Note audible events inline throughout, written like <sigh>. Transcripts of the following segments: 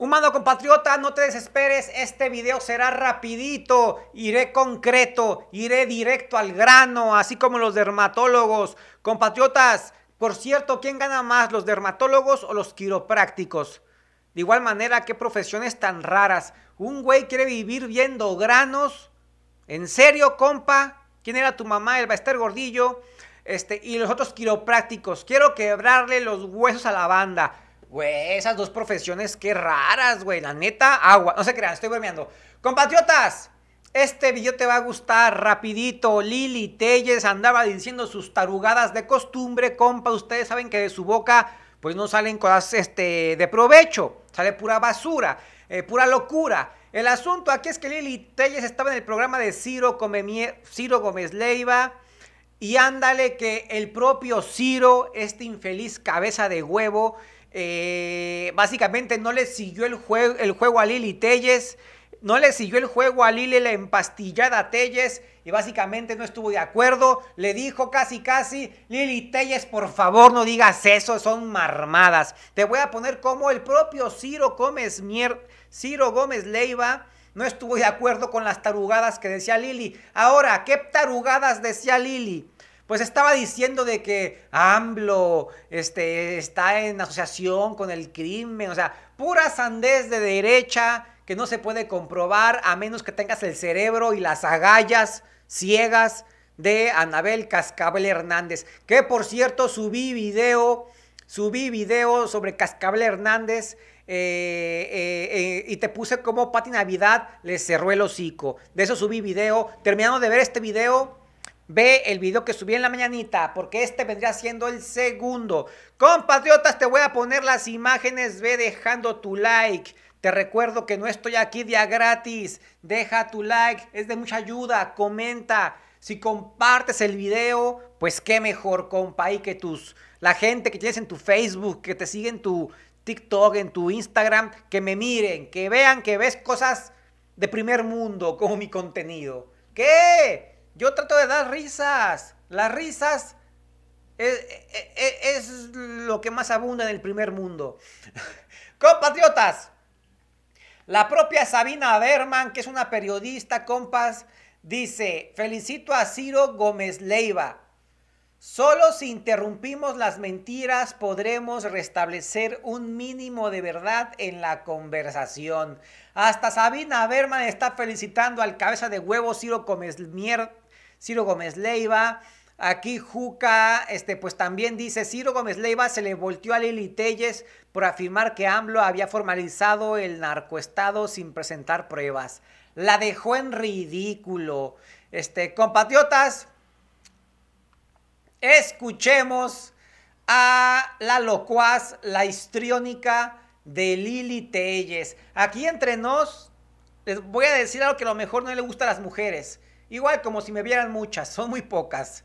Humano compatriota, no te desesperes, este video será rapidito, iré concreto, iré directo al grano, así como los dermatólogos. Compatriotas, por cierto, ¿quién gana más, los dermatólogos o los quiroprácticos? De igual manera, qué profesiones tan raras. Un güey quiere vivir viendo granos. ¿En serio, compa? ¿Quién era tu mamá? El Baester Gordillo. Este, y los otros quiroprácticos. Quiero quebrarle los huesos a la banda. Güey, esas dos profesiones qué raras, güey. La neta, agua. No se crean, estoy bromeando. Compatriotas, este video te va a gustar rapidito. Lili Telles andaba diciendo sus tarugadas de costumbre, compa. Ustedes saben que de su boca pues no salen cosas este, de provecho, sale pura basura, eh, pura locura. El asunto aquí es que Lili Telles estaba en el programa de Ciro, Ciro Gómez Leiva y ándale que el propio Ciro, este infeliz cabeza de huevo, eh, básicamente no le siguió el, juego a Lili Telles. No le siguió el juego a Lili la empastillada Telles y básicamente no estuvo de acuerdo. Le dijo casi casi, Lili Telles, por favor no digas eso, son marmadas. Te voy a poner como el propio Ciro Gómez, Ciro Gómez Leiva no estuvo de acuerdo con las tarugadas que decía Lili. Ahora, ¿qué tarugadas decía Lili? pues estaba diciendo de que AMLO este, está en asociación con el crimen, o sea, pura sandez de derecha que no se puede comprobar a menos que tengas el cerebro y las agallas ciegas de Anabel Cascabel Hernández, que por cierto subí video, subí video sobre Cascabel Hernández eh, eh, eh, y te puse como Pati Navidad le cerró el hocico. De eso subí video. Terminando de ver este video, Ve el video que subí en la mañanita, porque este vendría siendo el segundo. Compatriotas, te voy a poner las imágenes. Ve dejando tu like. Te recuerdo que no estoy aquí día gratis. Deja tu like, es de mucha ayuda. Comenta. Si compartes el video, pues qué mejor, compa, y que tus la gente que tienes en tu Facebook, que te sigue en tu TikTok, en tu Instagram, que me miren, que vean que ves cosas de primer mundo como mi contenido. ¿Qué? Yo trato de dar risas. Las risas e, e, e, es, lo que más abunda en el primer mundo. <laughs> Compatriotas, la propia Sabina Berman, que es una periodista, compas, dice, felicito a Ciro Gómez Leiva. Solo si interrumpimos las mentiras podremos restablecer un mínimo de verdad en la conversación. Hasta Sabina Berman está felicitando al cabeza de huevo Ciro Gómez Mier Ciro Gómez Leiva. Aquí Juca, este, pues también dice, Ciro Gómez Leiva se le volteó a Lili Telles por afirmar que AMLO había formalizado el narcoestado sin presentar pruebas. La dejó en ridículo. Este, compatriotas, escuchemos a la locuaz, la histriónica de Lili Telles. Aquí entre nos, les voy a decir algo que a lo mejor no le gusta a las mujeres. Igual como si me vieran muchas, son muy pocas.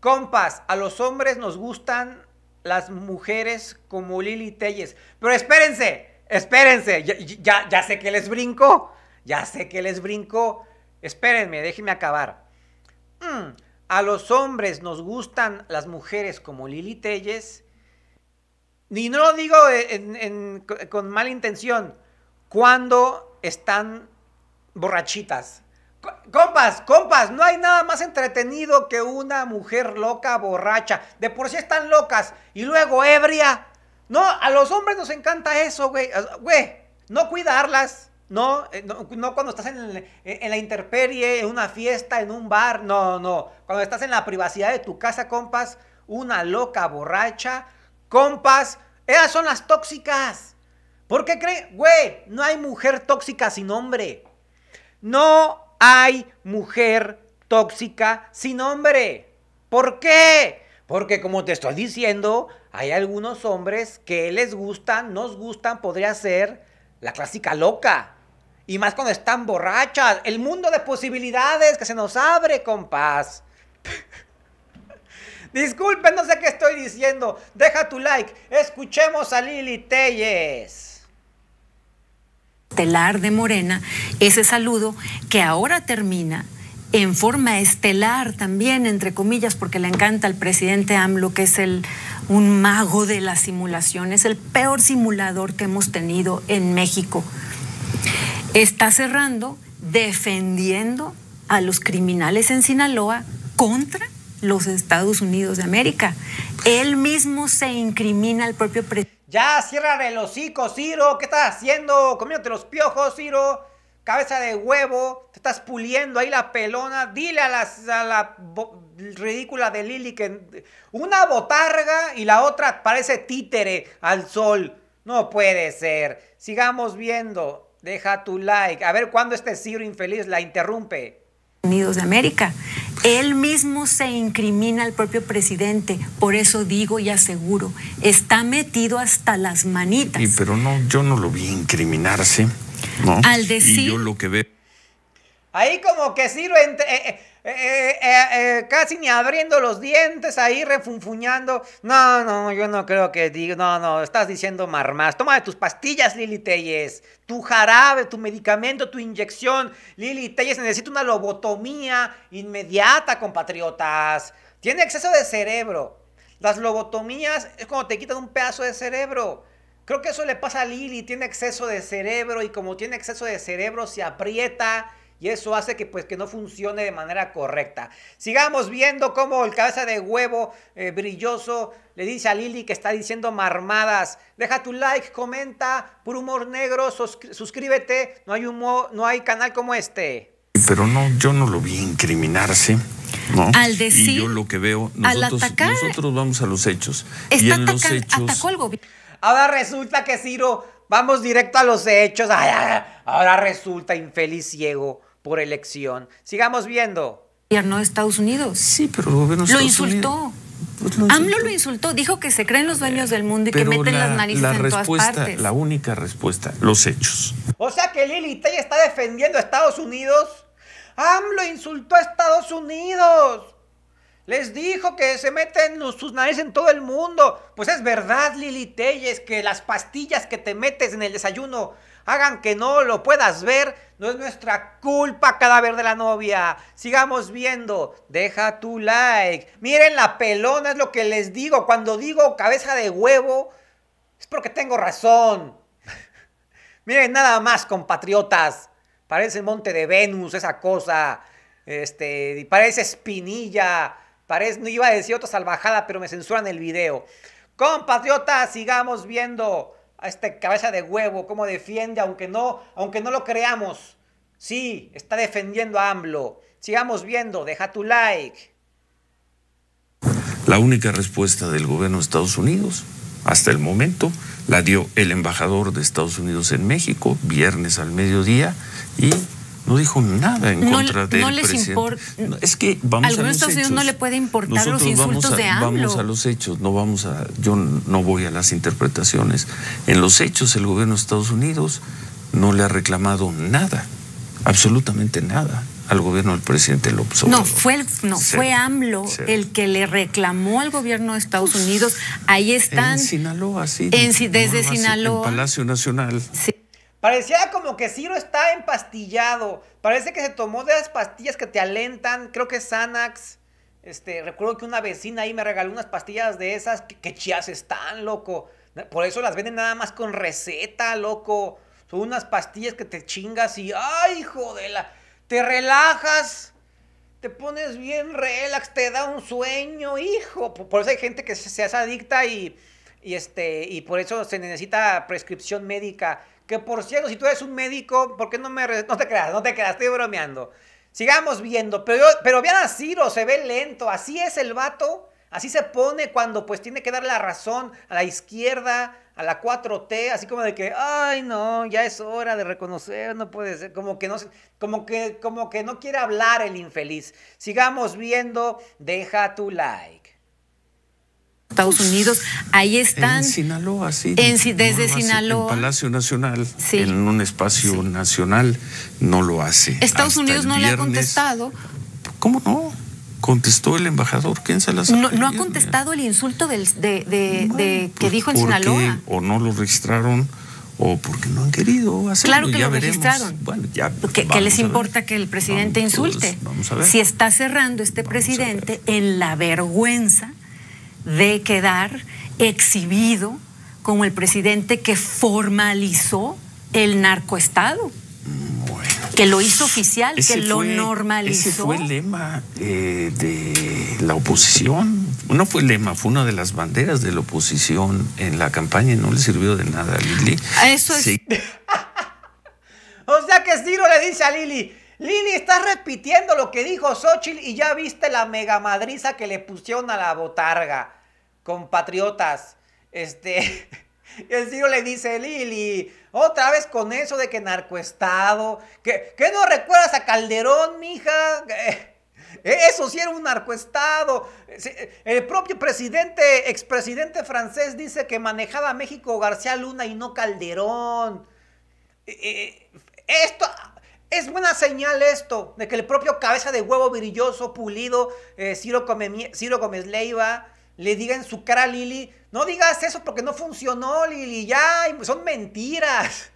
Compas, a los hombres nos gustan las mujeres como Lili Telles. Pero espérense, espérense, ya, ya, sé que les brinco, ya sé que les brinco. Espérenme, déjenme acabar. Mm, a los hombres nos gustan las mujeres como Lili Telles. Y no lo digo con mala intención. Cuando están borrachitas. Compas, compas, no hay nada más entretenido que una mujer loca, borracha. De por sí están locas y luego ebria. No, a los hombres nos encanta eso, güey. Ah, güey, no cuidarlas. Eh, no, no, cuando estás en, la interperie, en una fiesta, en un bar. No, no. Cuando estás en la privacidad de tu casa, compas, una loca borracha. Compas, esas son las tóxicas. ¿Por qué creen? Güey, no hay mujer tóxica sin hombre. No hay mujer tóxica sin hombre. ¿Por qué? Porque como te estoy diciendo, hay algunos hombres que les gustan, nos gustan, podría ser la clásica loca. Y más cuando están borrachas. El mundo de posibilidades que se nos abre, compás. <laughs> Disculpen, no sé qué estoy diciendo. Deja tu like. Escuchemos a Lili Telles estelar de Morena, ese saludo que ahora termina en forma estelar también, entre comillas, porque le encanta al presidente AMLO, que es el, un mago de la simulación, es el peor simulador que hemos tenido en México. Está cerrando defendiendo a los criminales en Sinaloa contra los Estados Unidos de América. Él mismo se incrimina al propio presidente ya, cierra el hocico, Ciro. ¿Qué estás haciendo? Comiéndote los piojos, Ciro. Cabeza de huevo. Te estás puliendo ahí la pelona. Dile a, a la ridícula de Lili que una botarga y la otra parece títere al sol. No puede ser. Sigamos viendo. Deja tu like. A ver cuándo este Ciro infeliz la interrumpe. Unidos de América. Él mismo se incrimina al propio presidente, por eso digo y aseguro, está metido hasta las manitas. Y pero no, yo no lo vi incriminarse, ¿no? Al decir... Y yo lo que ve. Ahí como que sirve eh, eh, eh, casi ni abriendo los dientes, ahí refunfuñando. No, no, yo no creo que diga, no, no, estás diciendo marmás. Toma de tus pastillas, Lili Telles, tu jarabe, tu medicamento, tu inyección. Lili Telles necesita una lobotomía inmediata, compatriotas. Tiene exceso de cerebro. Las lobotomías es cuando te quitan un pedazo de cerebro. Creo que eso le pasa a Lili, tiene exceso de cerebro y como tiene exceso de cerebro se aprieta y eso hace que pues que no funcione de manera correcta. Sigamos viendo cómo el cabeza de huevo eh, brilloso le dice a Lili que está diciendo marmadas. Deja tu like, comenta, por humor negro, suscríbete, no hay no hay canal como este. Pero no, yo no lo vi incriminarse. Al decir, yo lo que veo, nosotros, nosotros vamos a los hechos. y los hechos, Ahora resulta que Ciro, vamos directo a los hechos. ahora resulta infeliz ciego por elección. Sigamos viendo. no de Estados Unidos. Sí, pero el gobierno Lo insultó. Pues AMLO lo insultó, dijo que se creen los dueños del mundo y que meten las narices en todas partes. La única respuesta, los hechos. O sea que Lili Tell está defendiendo a Estados Unidos. AMLO insultó a Estados Unidos. Les dijo que se meten sus narices en todo el mundo. Pues es verdad, Lili es que las pastillas que te metes en el desayuno hagan que no lo puedas ver. No es nuestra culpa cadáver de la novia. Sigamos viendo. Deja tu like. Miren la pelona, es lo que les digo. Cuando digo cabeza de huevo, es porque tengo razón. <laughs> Miren nada más, compatriotas. Parece el monte de Venus, esa cosa. Este, parece espinilla. Parece, no iba a decir otra salvajada, pero me censuran el video. Compatriotas, sigamos viendo a este cabeza de huevo, cómo defiende, aunque no, aunque no lo creamos. Sí, está defendiendo a AMLO. Sigamos viendo, deja tu like. La única respuesta del gobierno de Estados Unidos hasta el momento la dio el embajador de Estados Unidos en México, viernes al mediodía, y no dijo nada en contra contra de no les importa. es que vamos a Estados Unidos no le puede importar los insultos de AMLO. Vamos a los hechos, no vamos a yo no voy a las interpretaciones. En los hechos el gobierno de Estados Unidos no le ha reclamado nada, absolutamente nada al gobierno del presidente López Obrador. No, fue, no, fue AMLO el que le reclamó al gobierno de Estados Unidos. Ahí están. En Sinaloa, sí. desde Sinaloa. En Palacio Nacional. Sí. Parecía como que Ciro está empastillado. Parece que se tomó de las pastillas que te alentan. Creo que Xanax. Este, recuerdo que una vecina ahí me regaló unas pastillas de esas. Que, están, loco. Por eso las venden nada más con receta, loco. Son unas pastillas que te chingas y. ¡Ay, hijo de la! Te relajas. Te pones bien relax, te da un sueño, hijo. Por, eso hay gente que se, hace adicta y, y, este, y por eso se necesita prescripción médica. Que por cierto, si tú eres un médico, ¿por qué no me... No te creas, no te creas, estoy bromeando. Sigamos viendo, pero, pero vean a Ciro, se ve lento, así es el vato, así se pone cuando pues tiene que dar la razón a la izquierda, a la 4T, así como de que, ay no, ya es hora de reconocer, no puede ser, como que no, como que, como que no quiere hablar el infeliz. Sigamos viendo, deja tu like. Estados Unidos. Ahí están. En Sinaloa, sí. desde Sinaloa. En Palacio Nacional, en un espacio nacional, no lo hace. Estados Unidos no le ha contestado. ¿Cómo no? Contestó el embajador Ken Salazar. No, no ha contestado el insulto de, que pues, dijo en Sinaloa. O no lo registraron o porque no han querido hacerlo. Claro que lo registraron. ¿Qué, les importa que el presidente insulte? Pues, vamos a ver. Si está cerrando este presidente en la vergüenza de quedar exhibido como el presidente que formalizó el narcoestado. que lo hizo oficial, que lo normalizó. Ese fue el lema eh, de la oposición. No fue el lema, fue una de las banderas de la oposición en la campaña y no le sirvió de nada a Lili. Ah, eso es. <laughs> o sea que Ciro le dice a Lili, Lili, estás repitiendo lo que dijo Xochitl y ya viste la mega madriza que le pusieron a la botarga. Compatriotas, este. <laughs> El señor le dice, Lili, otra vez con eso de que narcoestado. ¿Qué, no recuerdas a Calderón, mija? <laughs> Eh, eso sí era un narcoestado. El propio presidente, expresidente francés, dice que manejaba México García Luna y no Calderón. Eh, eh, esto, es buena señal esto, de que el propio cabeza de huevo brilloso, pulido, eh, Ciro, Come, Gómez Leiva, le diga en su cara a Lili, no digas eso porque no funcionó, Lili, ya, son mentiras.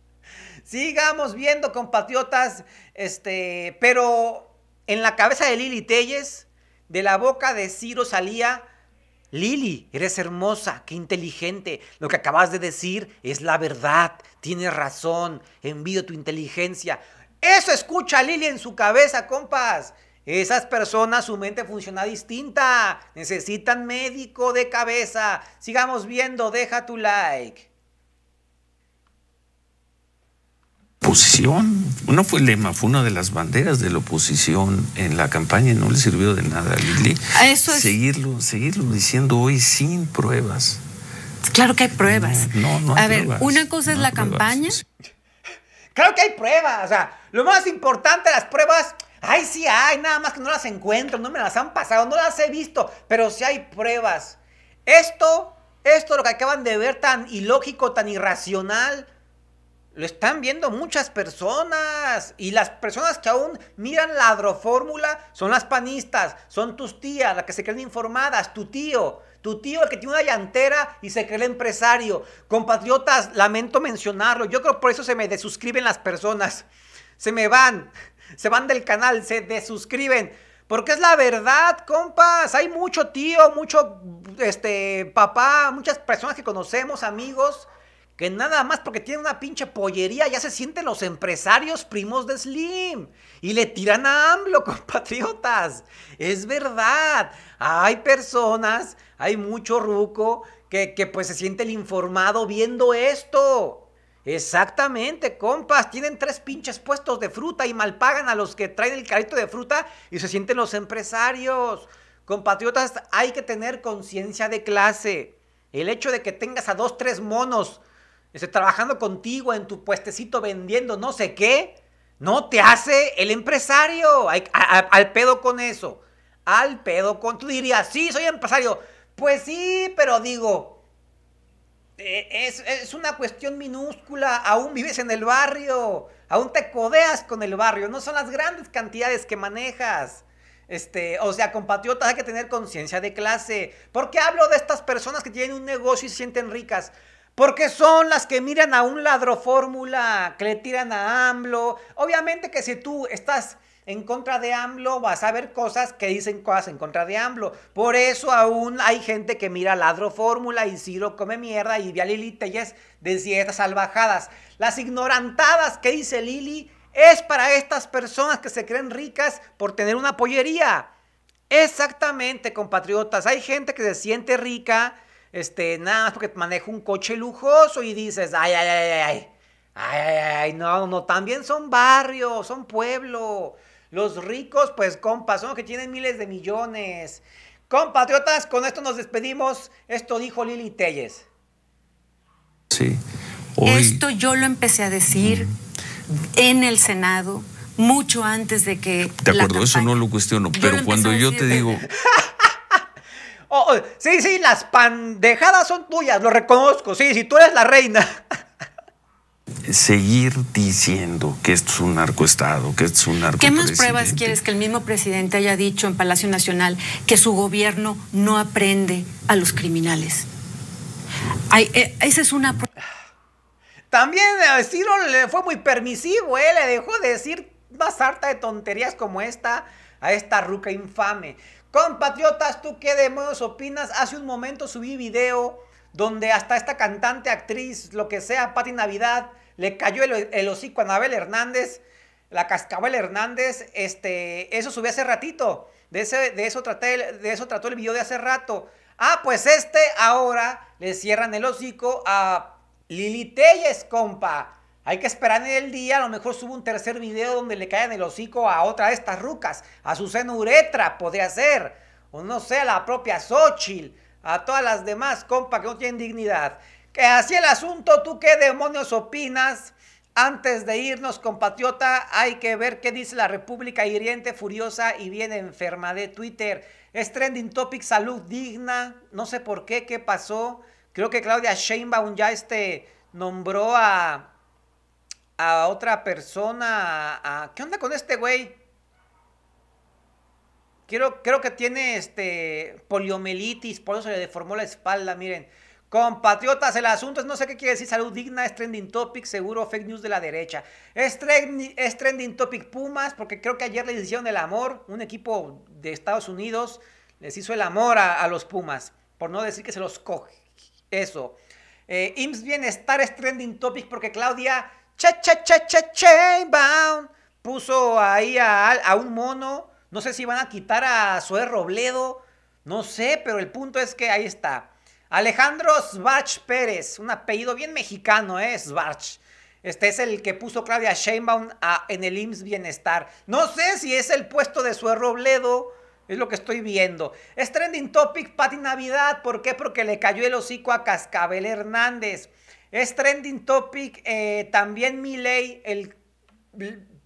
<laughs> Sigamos viendo, compatriotas, este, pero en la cabeza de Lili Telles, de la boca de Ciro salía, Lili, eres hermosa, qué inteligente, lo que acabas de decir es la verdad, tienes razón, envío tu inteligencia. Eso escucha Lili en su cabeza, compas. Esas personas, su mente funciona distinta. Necesitan médico de cabeza. Sigamos viendo, deja tu like. Oposición, no fue el lema, fue una de las banderas de la oposición en la campaña y no le sirvió de nada a Lili. seguirlo, seguirlo diciendo hoy sin pruebas. Claro que hay pruebas. No, no, no a ver, una cosa es la campaña. Claro que hay pruebas, o sea, lo más importante, las pruebas, ay, sí hay, nada más que no las encuentro, no me las han pasado, no las he visto, pero sí hay pruebas. Esto, esto lo que acaban de ver tan ilógico, tan irracional, lo están viendo muchas personas. Y las personas que aún miran la adrofórmula son las panistas, son tus tías, las que se creen informadas, tu tío. Tu tío, el que tiene una llantera y se cree el empresario. Compatriotas, lamento mencionarlo. Yo creo por eso se me desuscriben las personas. Se me van. <laughs> Se van del canal, se desuscriben. Porque es la verdad, compas. Hay mucho tío, mucho este, papá, muchas personas que conocemos, amigos que nada más porque tiene una pinche pollería ya se sienten los empresarios primos de Slim y le tiran a AMLO, <laughs> compatriotas. Es verdad, hay personas, hay mucho ruco que, que pues se siente el informado viendo esto. Exactamente, compas, tienen tres pinches puestos de fruta y malpagan a los que traen el carrito de fruta y se sienten los empresarios. Compatriotas, hay que tener conciencia de clase. El hecho de que tengas a dos, tres monos Estoy trabajando contigo en tu puestecito vendiendo no sé qué. No te hace el empresario. al pedo con eso. Al pedo con. Tú dirías, sí, soy empresario. Pues sí, pero digo, e, es, es, una cuestión minúscula, aún vives en el barrio, aún te codeas con el barrio, no son las grandes cantidades que manejas. Este, o sea, compatriotas, hay que tener conciencia de clase. ¿Por qué hablo de estas personas que tienen un negocio y se sienten ricas? Porque son las que miran a un ladro fórmula, que le tiran a AMLO. Obviamente que si tú estás en contra de AMLO, vas a ver cosas que dicen cosas en contra de AMLO. Por eso aún hay gente que mira Ladro Fórmula y Ciro come mierda y ve a Lili Telles de estas salvajadas. Las ignorantadas que dice Lili es para estas personas que se creen ricas por tener una pollería. Exactamente, compatriotas. Hay gente que se siente rica este, nada más porque manejo un coche lujoso y dices, ay, ay, ay, ay, ay, ay, ay, no, no, también son barrios, son pueblo. Los ricos, pues compas, son los que tienen miles de millones. Compatriotas, con esto nos despedimos. Esto dijo Lili Telles. Sí. Esto yo lo empecé a decir en el Senado mucho antes de que. De acuerdo, eso no lo cuestiono, pero cuando yo te digo. <laughs> Oh, oh, sí, sí, las pandejadas son tuyas, lo reconozco. Sí, si tú eres la reina. <laughs> Seguir diciendo que esto es un narcoestado, que esto es un narco. ¿Qué más pruebas quieres que el mismo presidente haya dicho en Palacio Nacional que su gobierno no aprende a los criminales? Eh, esa es una prueba. También eh, Ciro le fue muy permisivo, eh, le dejó decir más harta de tonterías como esta a esta ruca infame. Compatriotas, ¿tú qué demonios opinas? Hace un momento subí video donde hasta esta cantante, actriz, lo que sea, Pati Navidad, le cayó el, hocico a Anabel Hernández, la cascabel Hernández, este, eso subí hace ratito, de, ese, de, eso traté, de eso trató el video de hace rato. Ah, pues este ahora le cierran el hocico a Lili Telles, compa. Hay que esperar en el día, a lo mejor subo un tercer video donde le caigan el hocico a otra de estas rucas, a seno Uretra, podría ser, o no sé, a la propia Xochitl, a todas las demás, compa, que no tienen dignidad. Que así el asunto, ¿tú qué demonios opinas? Antes de irnos, compatriota, hay que ver qué dice la República hiriente, furiosa y bien enferma de Twitter. Es trending topic salud digna, no sé por qué, qué pasó. Creo que Claudia Sheinbaum ya este, nombró a, a otra persona, ¿qué onda con este güey? Quiero, creo que tiene este poliomielitis, por eso se le deformó la espalda, miren. Compatriotas, el asunto es no sé qué quiere decir salud digna, es trending topic, seguro fake news de la derecha. Es, trending topic Pumas, porque creo que ayer les hicieron el amor, un equipo de Estados Unidos les hizo el amor a, los Pumas, por no decir que se los coge. Eso. Eh, Bienestar es trending topic porque Claudia Cha puso ahí a, un mono. No sé si van a quitar a Zoe Robledo. No sé, pero el punto es que ahí está. Alejandro Svarch Pérez, un apellido bien mexicano, ¿eh? Svarch, Este es el que puso Claudia Sheinbaum en el IMSS Bienestar. No sé si es el puesto de Sue Robledo. Es lo que estoy viendo. Es trending topic Pati Navidad. ¿Por qué? Porque le cayó el hocico a Cascabel Hernández. Es trending topic eh, también Milley, el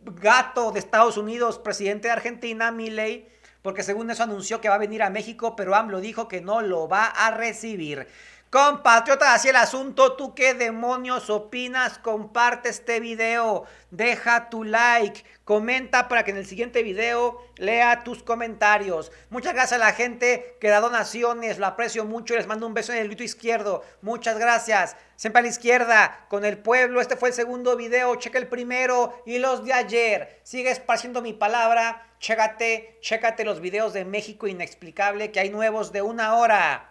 gato de Estados Unidos, presidente de Argentina, Milley, porque según eso anunció que va a venir a México, pero AMLO dijo que no lo va a recibir. Compatriota, así el asunto. ¿Tú qué demonios opinas? Comparte este video, deja tu like, comenta para que en el siguiente video lea tus comentarios. Muchas gracias a la gente que da donaciones, lo aprecio mucho. Les mando un beso en el grito izquierdo. Muchas gracias. Siempre a la izquierda, con el pueblo. Este fue el segundo video. Checa el primero y los de ayer. Sigue esparciendo mi palabra. Chécate, chécate los videos de México Inexplicable que hay nuevos de una hora.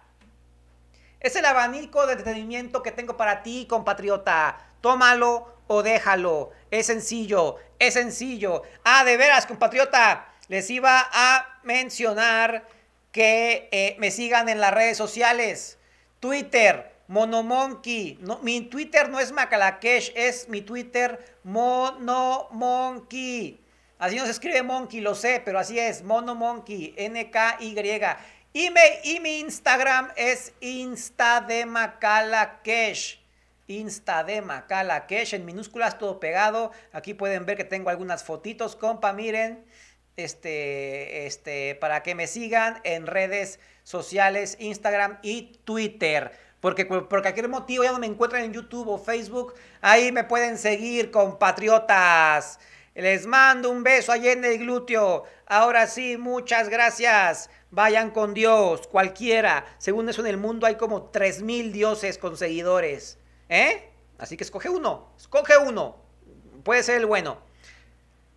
Es el abanico de entretenimiento que tengo para ti, compatriota. Tómalo o déjalo. Es sencillo, es sencillo. Ah, de veras, compatriota. Les iba a mencionar que eh, me sigan en las redes sociales. Twitter, Monomonkey. No, mi Twitter no es Macalakesh, es mi Twitter Monomonkey. Así no se escribe Monkey, lo sé, pero así es. Monomonkey, N-K-Y. Y, mi Instagram es instademacalakesh. Instademacalakesh en minúsculas, todo pegado. Aquí pueden ver que tengo algunas fotitos, compa, miren. Este, este, para que me sigan en redes sociales, Instagram y Twitter. Porque por cualquier motivo ya no me encuentran en YouTube o Facebook. Ahí me pueden seguir, compatriotas. Les mando un beso allí en el glúteo. Ahora sí, muchas gracias. Vayan con Dios, cualquiera. Según eso, en el mundo hay como 3.000 dioses conseguidores. ¿Eh? Así que escoge uno, escoge uno. Puede ser el bueno.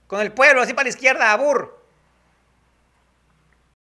Con el pueblo, así para la izquierda, Abur.